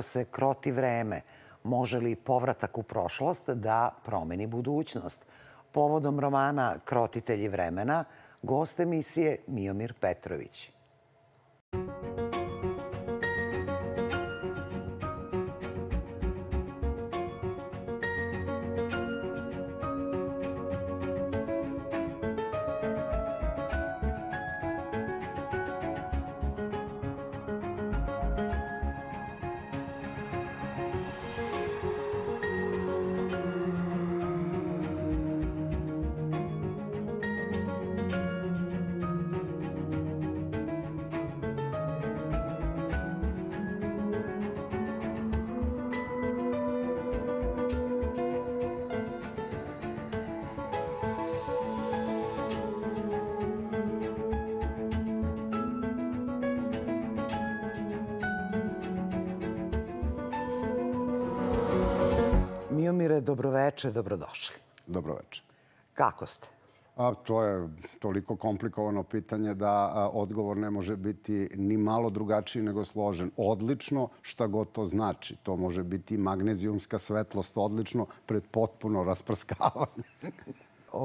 kako se kroti vreme, može li povratak u prošlost da promeni budućnost. Povodom romana Krotitelji vremena, gost emisije Miomir Petrović. Thank you. Miomire, dobroveče, dobrodošli. Dobroveče. Kako ste? A, to je toliko komplikovano pitanje da a, odgovor ne može biti ni malo drugačiji nego složen. Odlično, šta god to znači. To može biti magnezijumska svetlost, odlično, pred potpuno rasprskavanje.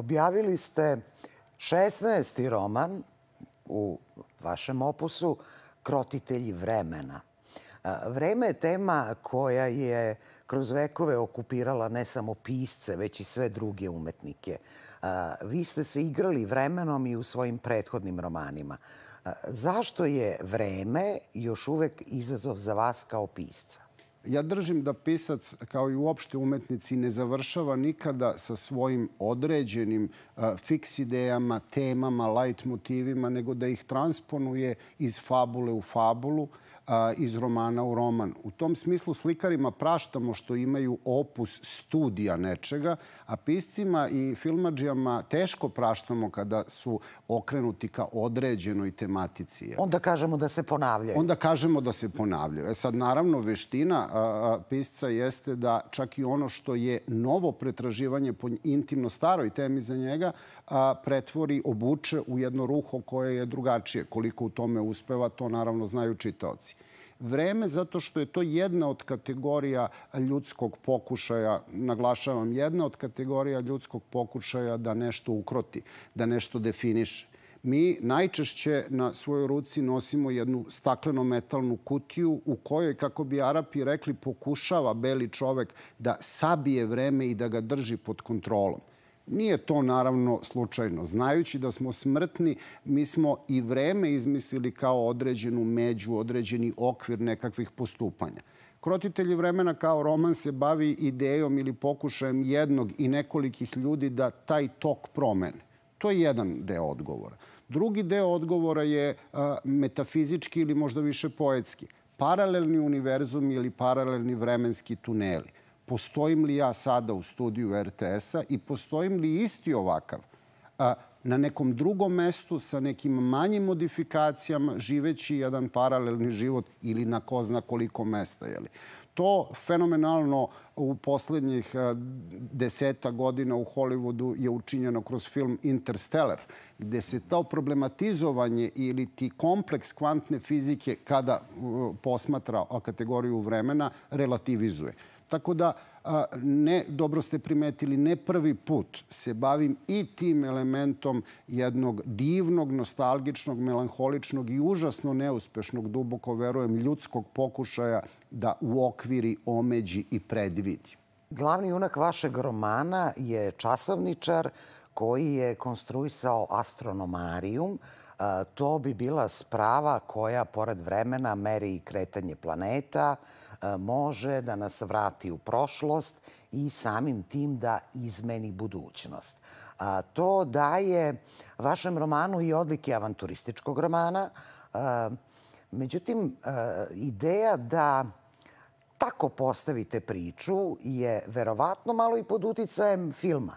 Objavili ste 16. roman u vašem opusu Krotitelji vremena. Vreme je tema koja je kroz vekove okupirala ne samo pisce, već i sve druge umetnike. Vi ste se igrali vremenom i u svojim prethodnim romanima. Zašto je vreme još uvek izazov za vas kao pisca? Ja držim da pisac, kao i uopšte umetnici, ne završava nikada sa svojim određenim fiks idejama, temama, lajt motivima, nego da ih transponuje iz fabule u fabulu, iz romana u roman. U tom smislu slikarima praštamo što imaju opus studija nečega, a piscima i filmađijama teško praštamo kada su okrenuti ka određenoj tematici. Onda kažemo da se ponavljaju. Onda kažemo da se ponavljaju. E sad, naravno, veština pisca jeste da čak i ono što je novo pretraživanje po intimno staroj temi za njega pretvori, obuče u jedno ruho koje je drugačije. Koliko u tome uspeva, to naravno znaju čitaoci vreme zato što je to jedna od kategorija ljudskog pokušaja, naglašavam, jedna od kategorija ljudskog pokušaja da nešto ukroti, da nešto definiše. Mi najčešće na svojoj ruci nosimo jednu stakleno-metalnu kutiju u kojoj, kako bi Arapi rekli, pokušava beli čovek da sabije vreme i da ga drži pod kontrolom. Nije to naravno slučajno. Znajući da smo smrtni, mi smo i vreme izmislili kao određenu među, određeni okvir nekakvih postupanja. Krotitelji vremena kao roman se bavi idejom ili pokušajem jednog i nekolikih ljudi da taj tok promene. To je jedan deo odgovora. Drugi deo odgovora je metafizički ili možda više poetski. Paralelni univerzum ili paralelni vremenski tuneli – postojim li ja sada u studiju RTS-a i postojim li isti ovakav a, na nekom drugom mestu sa nekim manjim modifikacijama živeći jedan paralelni život ili na ko zna koliko mesta. Jeli. To fenomenalno u poslednjih deseta godina u Hollywoodu je učinjeno kroz film Interstellar, gde se to problematizovanje ili ti kompleks kvantne fizike kada posmatra kategoriju vremena relativizuje. Tako da, ne, dobro ste primetili, ne prvi put se bavim i tim elementom jednog divnog, nostalgičnog, melanholičnog i užasno neuspešnog, duboko verujem, ljudskog pokušaja da u okviri omeđi i predvidi. Glavni junak vašeg romana je časovničar koji je konstruisao astronomarijum, to bi bila sprava koja, pored vremena, meri i kretanje planeta, može da nas vrati u prošlost i samim tim da izmeni budućnost. To daje vašem romanu i odlike avanturističkog romana. Međutim, ideja da tako postavite priču je verovatno malo i pod uticajem filma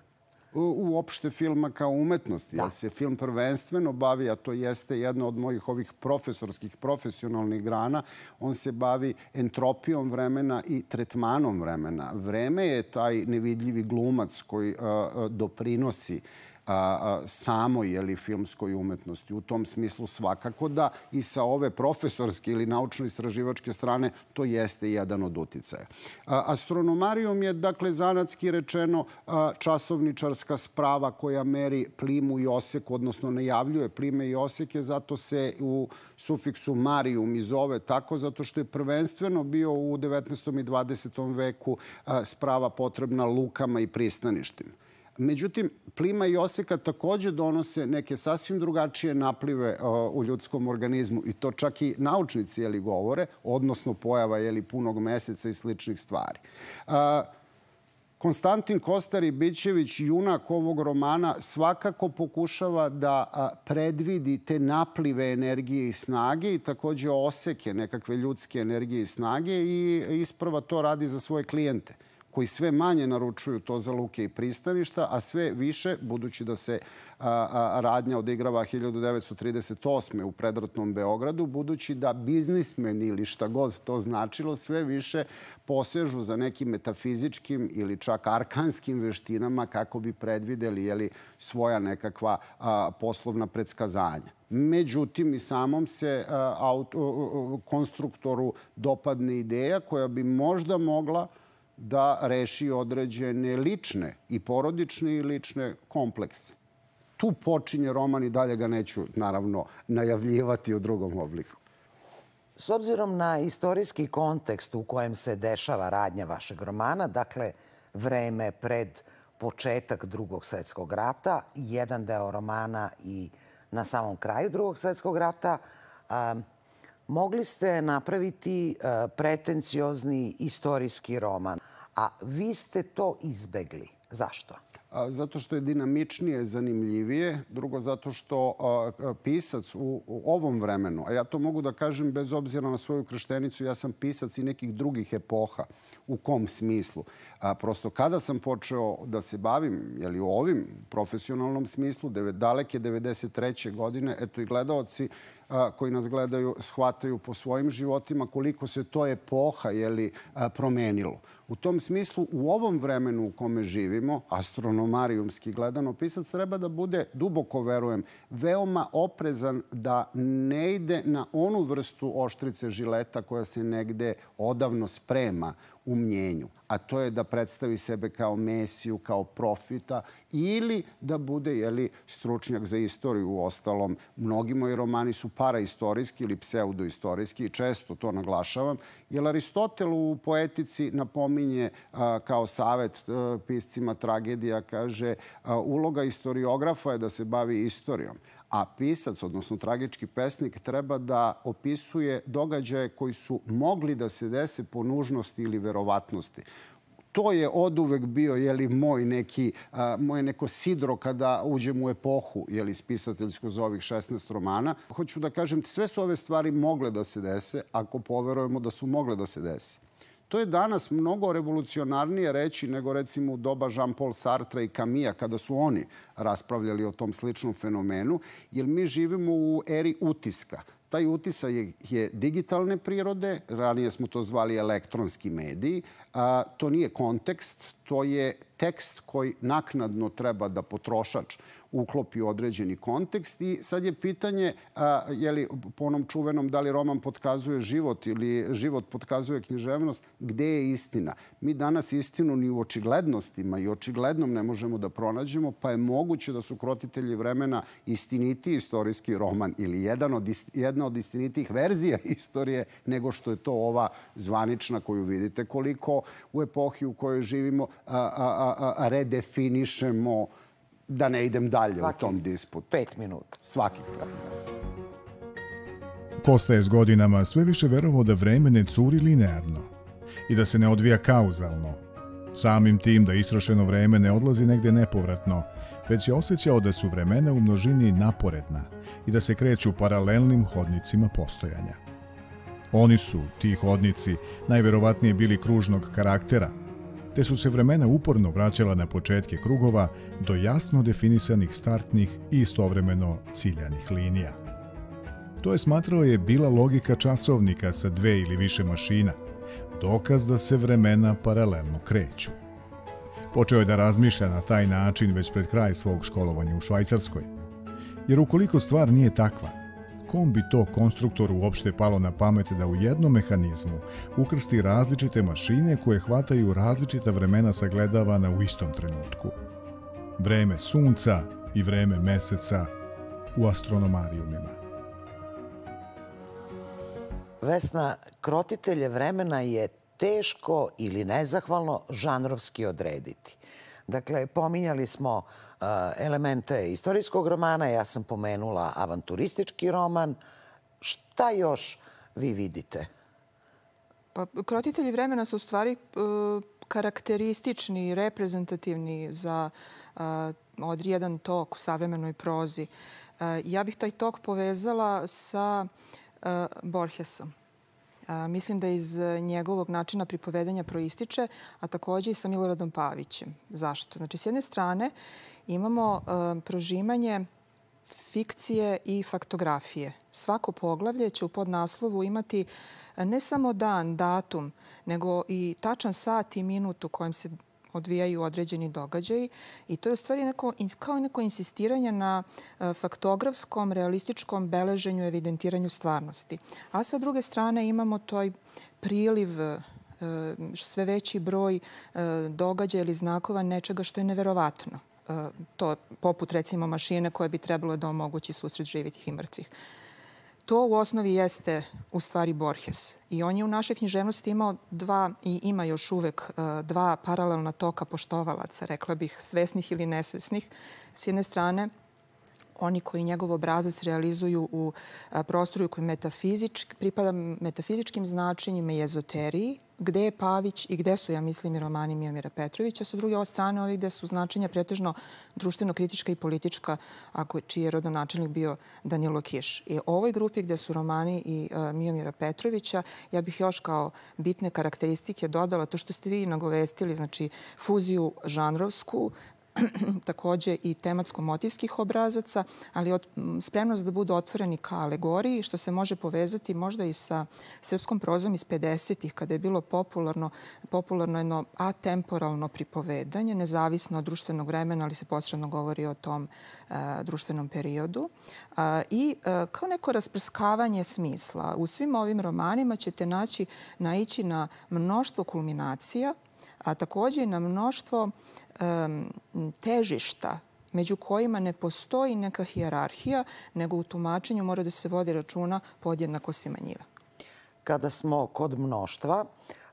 uopšte filma kao umetnosti. Da. Ja se film prvenstveno bavi, a to jeste jedna od mojih ovih profesorskih, profesionalnih grana, on se bavi entropijom vremena i tretmanom vremena. Vreme je taj nevidljivi glumac koji a, doprinosi a, samo je li filmskoj umetnosti. U tom smislu svakako da i sa ove profesorske ili naučno-istraživačke strane to jeste jedan od uticaja. astronomarijum je, dakle, zanatski rečeno časovničarska sprava koja meri plimu i osek, odnosno najavljuje plime i oseke, zato se u sufiksu marijum i zove tako, zato što je prvenstveno bio u 19. i 20. veku sprava potrebna lukama i pristaništima. Međutim, plima i oseka takođe donose neke sasvim drugačije naplive u ljudskom organizmu i to čak i naučnici jeli, govore, odnosno pojava jeli, punog meseca i sličnih stvari. Konstantin Kostari Bićević, junak ovog romana, svakako pokušava da predvidi te naplive energije i snage i takođe oseke nekakve ljudske energije i snage i isprva to radi za svoje klijente koji sve manje naručuju to za luke i pristaništa, a sve više, budući da se radnja odigrava 1938. u predratnom Beogradu, budući da biznismeni ili šta god to značilo, sve više posežu za nekim metafizičkim ili čak arkanskim veštinama kako bi predvideli jeli, svoja nekakva a, poslovna predskazanja. Međutim, i samom se a, auto, a, konstruktoru dopadne ideja koja bi možda mogla da reši određene lične i porodične i lične komplekse. Tu počinje roman i dalje ga neću, naravno, najavljivati u drugom obliku. S obzirom na istorijski kontekst u kojem se dešava radnja vašeg romana, dakle, vreme pred početak drugog svetskog rata, jedan deo romana i na samom kraju drugog svetskog rata, a, um, mogli ste napraviti a, uh, pretenciozni istorijski roman a vi ste to izbegli. Zašto? Zato što je dinamičnije, zanimljivije. Drugo, zato što pisac u, ovom vremenu, a ja to mogu da kažem bez obzira na svoju krštenicu, ja sam pisac i nekih drugih epoha. U kom smislu? A, prosto kada sam počeo da se bavim, u ovim profesionalnom smislu, daleke 93. godine, eto i gledaoci koji nas gledaju shvataju po svojim životima koliko se to epoha jeli, promenilo. U tom smislu, u ovom vremenu u kome živimo, astronomarijumski gledano, pisac treba da bude, duboko verujem, veoma oprezan da ne ide na onu vrstu oštrice žileta koja se negde odavno sprema u mnjenju, a to je da predstavi sebe kao mesiju, kao profita ili da bude jeli, stručnjak za istoriju u ostalom. Mnogi moji romani su paraistorijski ili pseudoistorijski i često to naglašavam, jer Aristotel u poetici napominje a, kao savet a, e, piscima tragedija, kaže a, uloga istoriografa je da se bavi istorijom a pisac, odnosno tragički pesnik, treba da opisuje događaje koji su mogli da se dese po nužnosti ili verovatnosti to je od uvek bio jeli, moj neki, a, moje neko sidro kada uđem u epohu jeli, spisateljsko za ovih 16 romana. Hoću da kažem, sve su ove stvari mogle da se dese ako poverujemo da su mogle da se dese. To je danas mnogo revolucionarnije reći nego recimo u doba Jean-Paul Sartre i Camilla kada su oni raspravljali o tom sličnom fenomenu, jer mi živimo u eri utiska. Taj utisak je, je digitalne prirode, ranije smo to zvali elektronski mediji. A, to nije kontekst, to je tekst koji naknadno treba da potrošač uklopi u određeni kontekst. I sad je pitanje, a, je li, po onom čuvenom, da li roman potkazuje život ili život potkazuje književnost, gde je istina? Mi danas istinu ni u očiglednostima i očiglednom ne možemo da pronađemo, pa je moguće da su krotitelji vremena istiniti istorijski roman ili jedan od, jedna od istinitih verzija istorije nego što je to ova zvanična koju vidite koliko u epohi u kojoj živimo a, a, a, redefinišemo uh, da ne idem dalje Svaki u tom disputu. pet minuta. Svaki pet Postaje s godinama sve više verovo da vreme ne curi linearno i da se ne odvija kauzalno. Samim tim da istrošeno vreme ne odlazi negde nepovratno, već je osjećao da su vremena u množini naporedna i da se kreću paralelnim hodnicima postojanja. Oni su, ti hodnici, najverovatnije bili kružnog karaktera – te su se vremena uporno vraćala na početke krugova do jasno definisanih startnih i istovremeno ciljanih linija. To je smatrao je bila logika časovnika sa dve ili više mašina, dokaz da se vremena paralelno kreću. Počeo je da razmišlja na taj način već pred kraj svog školovanja u Švajcarskoj. Jer ukoliko stvar nije takva, kom bi to konstruktor uopšte palo na pamet da u jednom mehanizmu ukrsti različite mašine koje hvataju različita vremena sagledavana u istom trenutku. Vreme sunca i vreme meseca u astronomarijumima. Vesna, krotitelje vremena je teško ili nezahvalno žanrovski odrediti – Dakle, pominjali smo eh, elemente istorijskog romana, ja sam pomenula avanturistički roman. Šta još vi vidite? Pa, krotitelji vremena su u stvari eh, karakteristični reprezentativni za eh, odrijedan jedan tok u savremenoj prozi. Ja bih taj tok povezala sa Borgesom. A, mislim da iz e, njegovog načina pripovedanja proističe, a takođe i sa Miloradom Pavićem. Zašto? Znači, s jedne strane imamo e, prožimanje fikcije i faktografije. Svako poglavlje će u podnaslovu imati e, ne samo dan, datum, nego i tačan sat i minut u kojem se odvijaju određeni događaj i to je u stvari neko, kao neko insistiranje na e, faktografskom, realističkom beleženju, evidentiranju stvarnosti. A sa druge strane imamo toj priliv e, sve veći broj e, događaja ili znakova nečega što je neverovatno. To poput recimo mašine koje bi trebalo da omogući susret živitih i mrtvih. To u osnovi jeste u stvari Borges i on je u našoj književnosti imao dva i ima još uvek e, dva paralelna toka poštovalaca, rekla bih, svesnih ili nesvesnih. S jedne strane, oni koji njegov obrazac realizuju u e, prostoru koji metafizički, pripada metafizičkim značenjima i ezoteriji, gde je Pavić i gde su, ja mislim, i romani Mijomira Petrovića, sa druge strane ovih gde su značenja pretežno društveno-kritička i politička, ako, čiji je rodonačelnik bio Danilo Kiš. I ovoj grupi gde su romani i e, Mijomira Petrovića, ja bih još kao bitne karakteristike dodala to što ste vi nagovestili, znači fuziju žanrovsku, takođe i tematsko-motivskih obrazaca, ali od, spremnost da budu otvoreni ka alegoriji, što se može povezati možda i sa srpskom prozom iz 50-ih, kada je bilo popularno, popularno jedno atemporalno pripovedanje, nezavisno od društvenog vremena, ali se posredno govori o tom e, društvenom periodu. I e, kao neko rasprskavanje smisla. U svim ovim romanima ćete naći, naići na mnoštvo kulminacija, a takođe i na mnoštvo težišta među kojima ne postoji neka hijerarhija, nego u tumačenju mora da se vodi računa podjednako svima njiva. Kada smo kod mnoštva,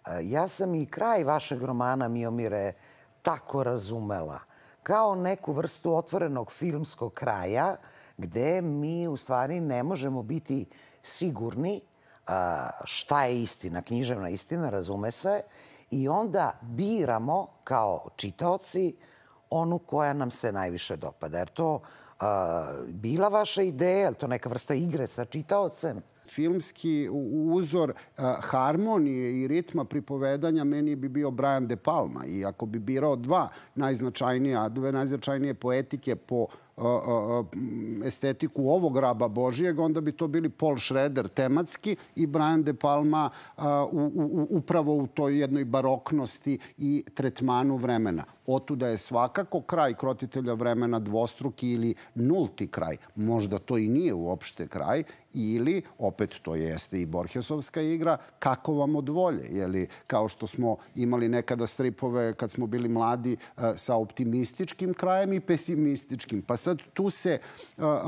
e, ja sam i kraj vašeg romana Miomire tako razumela, kao neku vrstu otvorenog filmskog kraja, gde mi u stvari ne možemo biti sigurni šta je istina, književna istina, razume se, i onda biramo kao čitaoci onu koja nam se najviše dopada. Jer to a, bila vaša ideja, to neka vrsta igre sa čitaocem? filmski uzor harmonije i ritma pripovedanja meni bi bio Brian De Palma. I ako bi birao dva najznačajnija, dve najznačajnije poetike po estetiku ovog raba Božijeg, onda bi to bili Paul Schroeder tematski i Brian De Palma upravo u toj jednoj baroknosti i tretmanu vremena. Otuda je svakako kraj krotitelja vremena dvostruki ili nulti kraj. Možda to i nije uopšte kraj ili, opet to jeste i Borgesovska igra, kako vam odvolje. Jeli, kao što smo imali nekada stripove kad smo bili mladi e, sa optimističkim krajem i pesimističkim. Pa sad tu se e,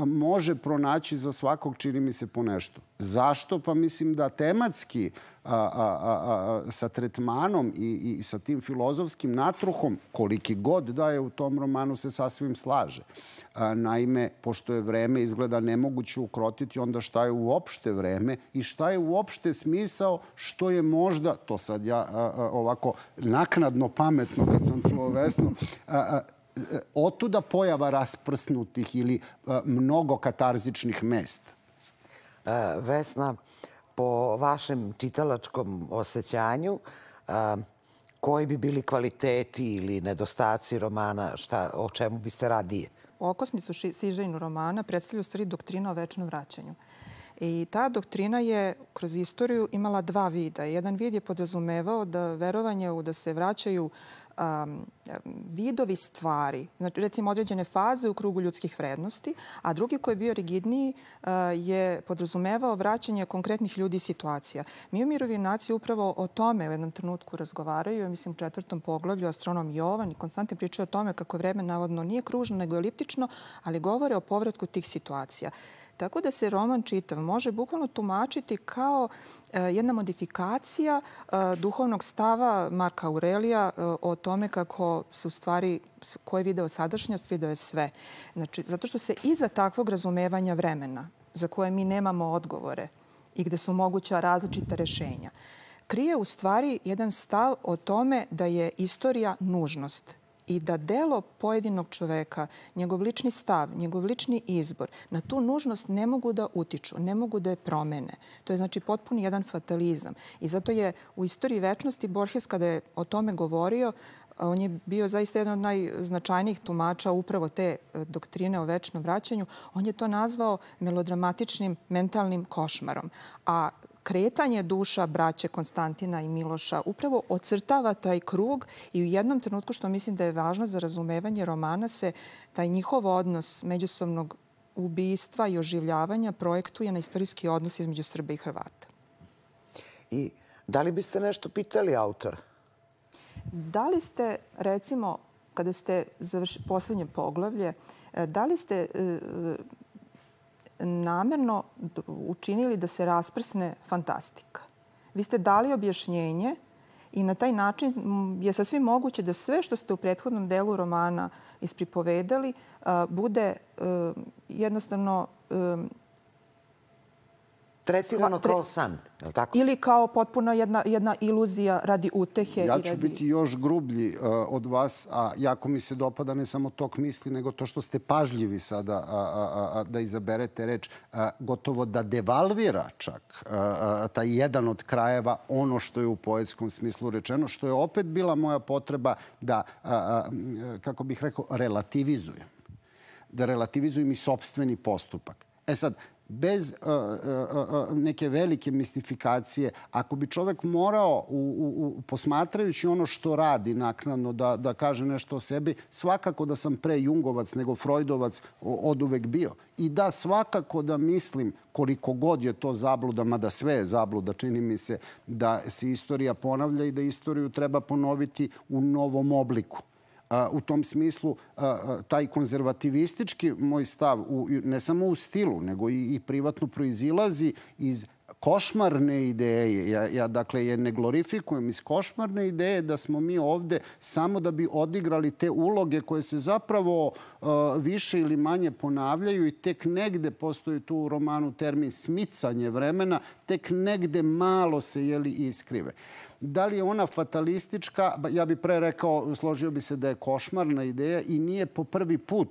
može pronaći za svakog, čini mi se, po nešto. Zašto? Pa mislim da tematski a, a, sa tretmanom i, i sa tim filozofskim natruhom, koliki god da je u tom romanu, se sasvim slaže. Naime, pošto je vreme izgleda nemoguće ukrotiti, onda šta je uopšte vreme i šta je uopšte smisao što je možda, to sad ja ovako naknadno pametno kad sam čuo otuda pojava rasprsnutih ili mnogo katarzičnih mesta? E, Vesna, po vašem čitalačkom osjećanju, koji bi bili kvaliteti ili nedostaci romana, šta, o čemu biste radije? Okosnicu sižajnu romana predstavlja u stvari doktrina o večnom vraćanju. I ta doktrina je kroz istoriju imala dva vida. Jedan vid je podrazumevao da verovanje u da se vraćaju um, vidovi stvari, znači recimo određene faze u krugu ljudskih vrednosti, a drugi koji je bio rigidniji e, je podrazumevao vraćanje konkretnih ljudi i situacija. Mi u Mirovi naciji upravo o tome u jednom trenutku razgovaraju, mislim u četvrtom poglavlju astronom Jovan i Konstantin pričaju o tome kako vreme navodno nije kružno nego eliptično, ali govore o povratku tih situacija. Tako da se roman čitav može bukvalno tumačiti kao e, jedna modifikacija e, duhovnog stava Marka Aurelija e, o tome kako se u stvari, ko je video sadašnjost, video je sve. Znači, zato što se iza takvog razumevanja vremena, za koje mi nemamo odgovore i gde su moguća različita rešenja, krije u stvari jedan stav o tome da je istorija nužnost i da delo pojedinog čoveka, njegov lični stav, njegov lični izbor, na tu nužnost ne mogu da utiču, ne mogu da je promene. To je znači potpuni jedan fatalizam. I zato je u istoriji večnosti Borges kada je o tome govorio, on je bio zaista jedan od najznačajnijih tumača upravo te e, doktrine o večnom vraćanju, on je to nazvao melodramatičnim mentalnim košmarom. A kretanje duša braće Konstantina i Miloša upravo ocrtava taj krug i u jednom trenutku što mislim da je važno za razumevanje romana se taj njihov odnos međusobnog ubistva i oživljavanja projektuje na istorijski odnos između Srba i Hrvata. I da li biste nešto pitali autora? Da li ste, recimo, kada ste završili poslednje poglavlje, e, da li ste e, namerno učinili da se rasprsne fantastika. Vi ste dali objašnjenje i na taj način je sasvim moguće da sve što ste u prethodnom delu romana ispripovedali bude e, jednostavno e, tretirano kao san, je li tako? Ili kao potpuno jedna, jedna iluzija radi utehe. Ja ću radi... biti još grublji uh, od vas, a jako mi se dopada ne samo tok misli, nego to što ste pažljivi sada a, a, a, da izaberete reč, gotovo da devalvira čak taj jedan od krajeva ono što je u poetskom smislu rečeno, što je opet bila moja potreba da, kako bih rekao, relativizujem da relativizujem i sobstveni postupak. E sad, bez uh, uh, uh, uh, neke velike mistifikacije, ako bi čovek morao, u, u, u, posmatrajući ono što radi naknadno, da, da kaže nešto o sebi, svakako da sam pre Jungovac nego Freudovac od uvek bio. I da, svakako da mislim, koliko god je to zabluda, mada sve je zabluda, čini mi se, da se istorija ponavlja i da istoriju treba ponoviti u novom obliku u tom smislu taj konzervativistički moj stav, ne samo u stilu, nego i privatno proizilazi iz košmarne ideje, ja, ja dakle je ne glorifikujem iz košmarne ideje da smo mi ovde samo da bi odigrali te uloge koje se zapravo uh, više ili manje ponavljaju i tek negde postoji tu u romanu termin smicanje vremena, tek negde malo se jeli iskrive. Uh, Da li je ona fatalistička? Ja bih pre rekao, složio bi se da je košmarna ideja i nije po prvi put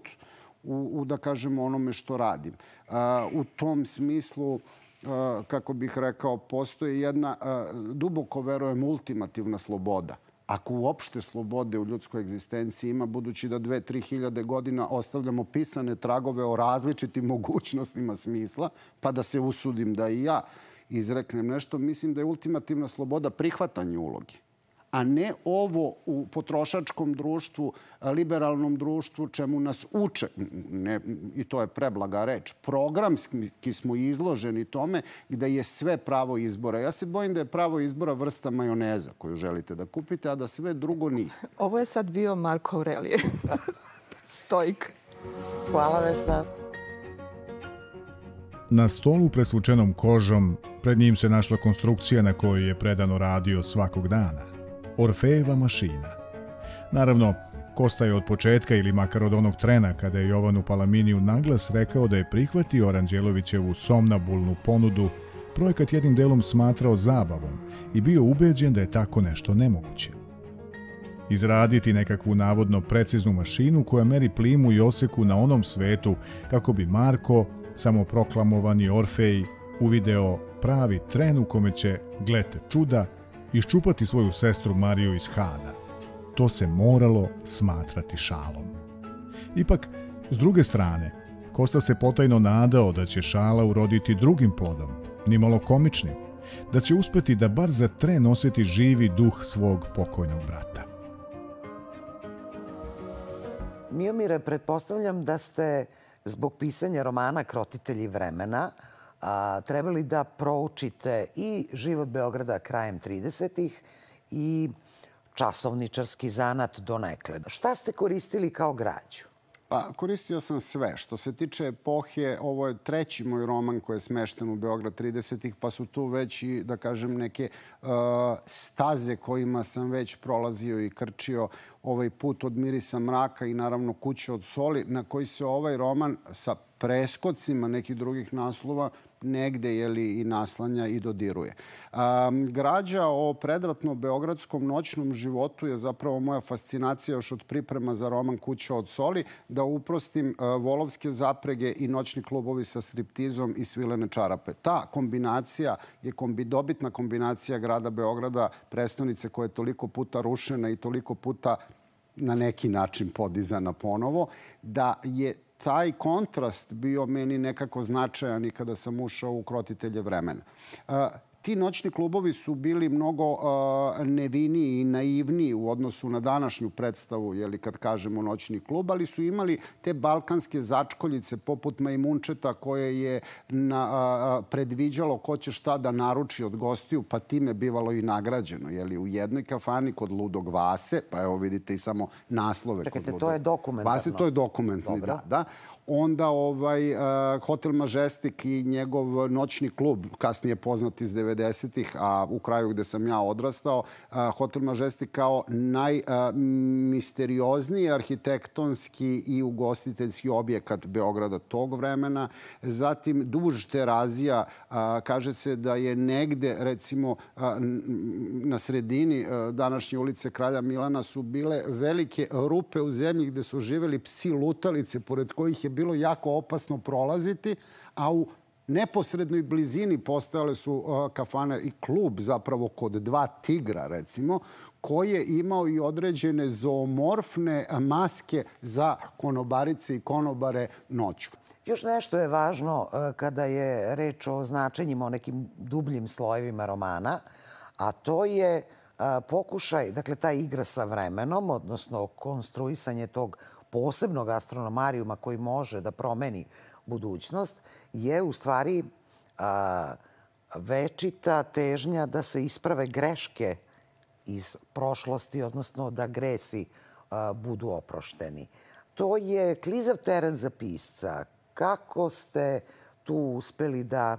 u, u da kažemo, onome što radim. A, u tom smislu, a, kako bih rekao, postoji jedna, a, duboko verujem, ultimativna sloboda ako uopšte slobode u ljudskoj egzistenciji ima, budući da dve, tri hiljade godina ostavljamo pisane tragove o različitim mogućnostima smisla, pa da se usudim da i ja izreknem nešto, mislim da je ultimativna sloboda prihvatanje ulogi a ne ovo u potrošačkom društvu, liberalnom društvu, čemu nas uče, ne, i to je preblaga reč, programski smo izloženi tome gde je sve pravo izbora. Ja se bojim da je pravo izbora vrsta majoneza koju želite da kupite, a da sve drugo nije. Ovo je sad bio Marko Aurelije. Stojk. Hvala Vesna. Na stolu presvučenom kožom Pred njim se našla konstrukcija na kojoj je predano radio svakog dana. Orfejeva mašina. Naravno, Kosta je od početka ili makar od onog trena kada je Jovanu Palaminiju naglas rekao da je prihvatio Oranđelovićevu somnabulnu ponudu, projekat jednim delom smatrao zabavom i bio ubeđen da je tako nešto nemoguće. Izraditi nekakvu navodno preciznu mašinu koja meri plimu i oseku na onom svetu kako bi Marko, samoproklamovani Orfej, uvideo pravi tren u kome će, glete čuda, iščupati svoju sestru Mariju iz Hada. To se moralo smatrati šalom. Ipak, s druge strane, Kosta se potajno nadao da će šala uroditi drugim plodom, nimalo komičnim, da će uspeti da bar za tren osjeti živi duh svog pokojnog brata. Miomire, pretpostavljam da ste zbog pisanja romana Krotitelji vremena a, trebali da proučite i život Beograda krajem 30-ih i časovničarski zanat donekle. Šta ste koristili kao građu? Pa, koristio sam sve. Što se tiče epohe, ovo je treći moj roman koji je smešten u Beograd 30-ih, pa su tu već i, da kažem, neke e, staze kojima sam već prolazio i krčio ovaj put od mirisa mraka i naravno kuće od soli, na koji se ovaj roman sa preskocima nekih drugih naslova negde jeli, i naslanja i dodiruje. Um, građa o predratno-beogradskom noćnom životu je zapravo moja fascinacija još od priprema za roman Kuća od soli, da uprostim uh, volovske zaprege i noćni klubovi sa striptizom i svilene čarape. Ta kombinacija je kombi, dobitna kombinacija grada Beograda, prestonice koja je toliko puta rušena i toliko puta na neki način podizana ponovo, da je taj kontrast bio meni nekako značajan i kada sam ušao u krotitelje vremena ti noćni klubovi su bili mnogo uh, neviniji i naivniji u odnosu na današnju predstavu, jeli, kad kažemo noćni klub, ali su imali te balkanske začkoljice poput Majmunčeta koje je na, uh, predviđalo ko će šta da naruči od gostiju, pa time bivalo i nagrađeno. Jeli, u jednoj kafani kod Ludog Vase, pa evo vidite i samo naslove Čekajte, kod Ludog. to je dokumentarno. Vase, to je dokumentni, da. da onda ovaj, uh, Hotel Majestic i njegov noćni klub, kasnije poznat iz 90-ih, a u kraju gde sam ja odrastao, uh, Hotel Majestic kao najmisteriozniji eh, uh, arhitektonski i ugostiteljski objekat Beograda tog vremena. Zatim, duž terazija, uh, kaže se da je negde, recimo, uh, na sredini uh, današnje ulice Kralja Milana su bile velike rupe u zemlji gde su živeli psi lutalice, pored kojih je bilo jako opasno prolaziti, a u neposrednoj blizini postale su uh, kafane i klub zapravo kod dva tigra recimo, koji je imao i određene zoomorfne maske za konobarice i konobare noću. Još nešto je važno uh, kada je reč o značenjima, o nekim dubljim slojevima romana, a to je uh, pokušaj, dakle ta igra sa vremenom, odnosno konstruisanje tog posebno gastronomarijuma koji može da promeni budućnost, je u stvari a, večita težnja da se isprave greške iz prošlosti, odnosno da gresi a, budu oprošteni. To je klizav teren za pisca. Kako ste tu uspeli da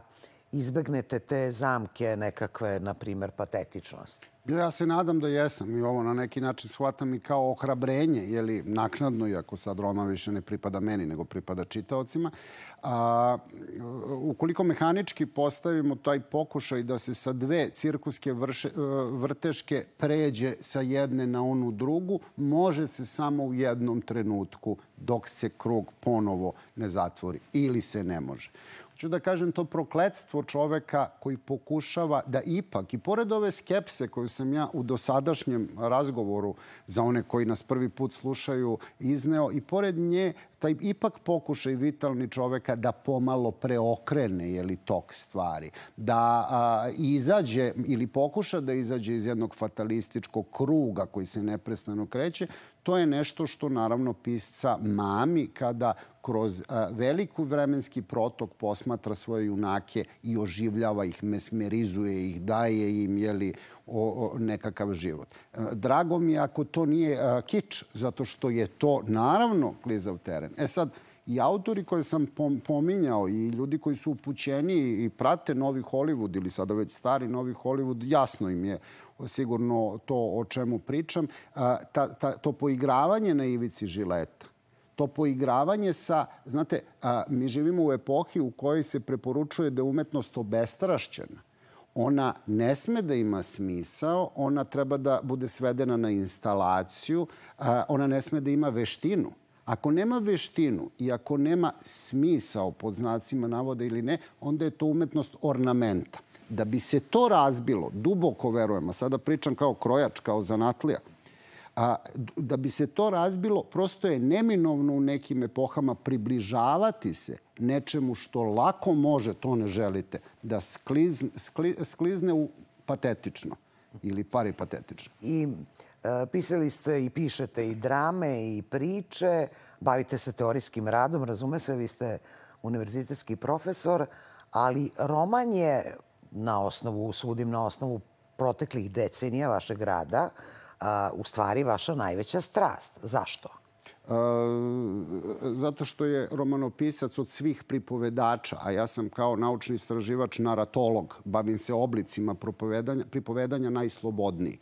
izbegnete te zamke nekakve, na primer, patetičnosti? Ja se nadam da jesam i ovo na neki način shvatam i kao ohrabrenje, jeli naknadno, iako sad Roma više ne pripada meni, nego pripada čitaocima. A, ukoliko mehanički postavimo taj pokušaj da se sa dve cirkuske vrše, e, vrteške pređe sa jedne na onu drugu, može se samo u jednom trenutku dok se krug ponovo ne zatvori ili se ne može ću da kažem to prokledstvo čoveka koji pokušava da ipak, i pored ove skepse koju sam ja u dosadašnjem razgovoru za one koji nas prvi put slušaju izneo, i pored nje taj ipak pokušaj vitalni čoveka da pomalo preokrene je li, tok stvari, da a, izađe ili pokuša da izađe iz jednog fatalističkog kruga koji se neprestano kreće, to je nešto što naravno pisca mami kada kroz veliku vremenski protok posmatra svoje junake i oživljava ih, mesmerizuje ih, daje im jeli, o, nekakav život. E, drago mi je ako to nije e, kič, zato što je to naravno klizav teren. E sad, i autori koje sam pominjao i ljudi koji su upućeni i prate novi Hollywood ili sada već stari novi Hollywood, jasno im je sigurno to o čemu pričam. E, ta, ta, to poigravanje na ivici žileta, to poigravanje sa... Znate, mi živimo u epohi u kojoj se preporučuje da je umetnost obestrašćena ona ne sme da ima smisao, ona treba da bude svedena na instalaciju, ona ne sme da ima veštinu. Ako nema veštinu i ako nema smisao pod znacima navoda ili ne, onda je to umetnost ornamenta. Da bi se to razbilo, duboko verujem, a sada pričam kao krojač, kao zanatlija, A, da bi se to razbilo, prosto je neminovno u nekim epohama približavati se nečemu što lako može, to ne želite, da sklizne, skli, sklizne u patetično ili patetično. I e, pisali ste i pišete i drame i priče, bavite se teorijskim radom, razume se, vi ste univerzitetski profesor, ali roman je na osnovu, sudim na osnovu proteklih decenija vašeg rada, u stvari vaša najveća strast. Zašto? zato što je romanopisac od svih pripovedača, a ja sam kao naučni istraživač naratolog, bavim se oblicima pripovedanja, pripovedanja najslobodniji.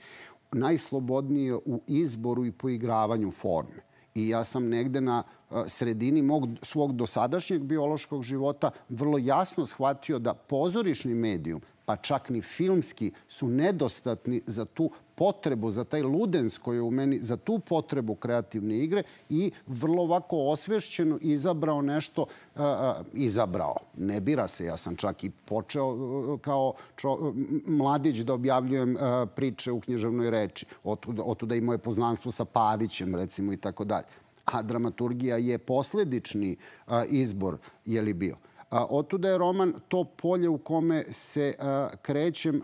Najslobodniji je u izboru i poigravanju forme. I ja sam negde na sredini mog svog dosadašnjeg biološkog života vrlo jasno shvatio da pozorišni medijum pa čak ni filmski, su nedostatni za tu potrebu, za taj ludens koji je u meni, za tu potrebu kreativne igre i vrlo ovako osvešćeno izabrao nešto, izabrao. Ne bira se, ja sam čak i počeo kao mladić da objavljujem priče u književnoj reči. Otuda, otuda i moje poznanstvo sa Pavićem, recimo, i tako dalje. A dramaturgija je posledični izbor, je li bio. A, otuda je roman to polje u kome se krećem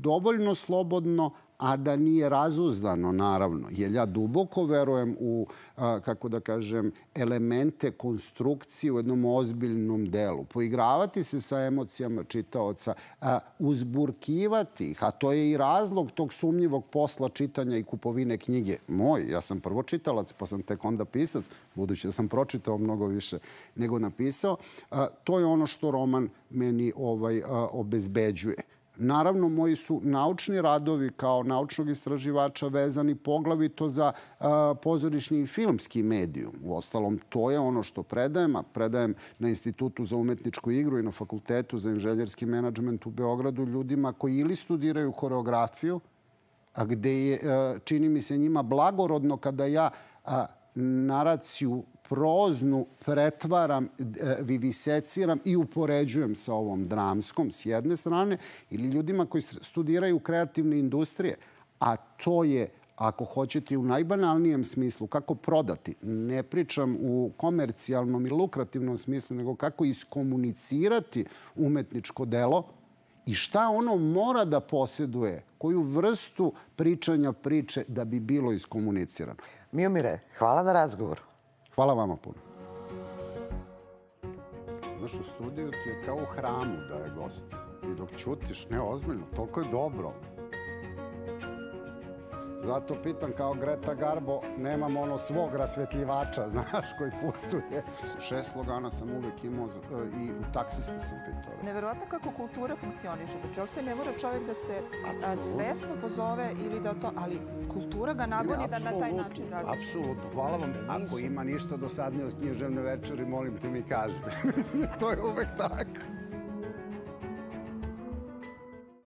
dovoljno slobodno, a da nije razuzdano, naravno. Jer ja duboko verujem u, kako da kažem, elemente konstrukcije u jednom ozbiljnom delu. Poigravati se sa emocijama čitaoca, uzburkivati ih, a to je i razlog tog sumnjivog posla čitanja i kupovine knjige. Moj, ja sam prvo čitalac, pa sam tek onda pisac, budući da sam pročitao mnogo više nego napisao. to je ono što roman meni ovaj, obezbeđuje. Naravno, moji su naučni radovi kao naučnog istraživača vezani poglavito za pozorišni i filmski medijum. U ostalom, to je ono što predajem, a predajem na Institutu za umetničku igru i na Fakultetu za inženjerski menadžment u Beogradu ljudima koji ili studiraju koreografiju, a gde je, čini mi se njima blagorodno kada ja naraciju proznu pretvaram, e, viviseciram i upoređujem sa ovom dramskom s jedne strane ili ljudima koji studiraju kreativne industrije. A to je ako hoćete u najbanalnijem smislu, kako prodati, ne pričam u komercijalnom i lukrativnom smislu, nego kako iskomunicirati umetničko delo i šta ono mora da posjeduje, koju vrstu pričanja priče da bi bilo iskomunicirano. Mire, hvala na razgovoru. Hvala vama puno. Znaš, u studiju ti je kao u hramu da je gost. I dok čutiš, ne, ozbiljno, toliko je dobro. Zato pitam kao Greta Garbo, nemam ono svog rasvetljivača, znaš, koji putuje. Šest slogana sam uvek imao e, i u taksiste sam pitao. Neverovatno kako kultura funkcioniše. Znači, ošte ne mora čovjek da se a, svesno pozove ili da to, ali kultura ga nagoni da na taj način razmišlja. Apsolutno, hvala vam. Da Ako ima ništa sadnje od književne večeri, molim te mi kaži. to je uvek tako.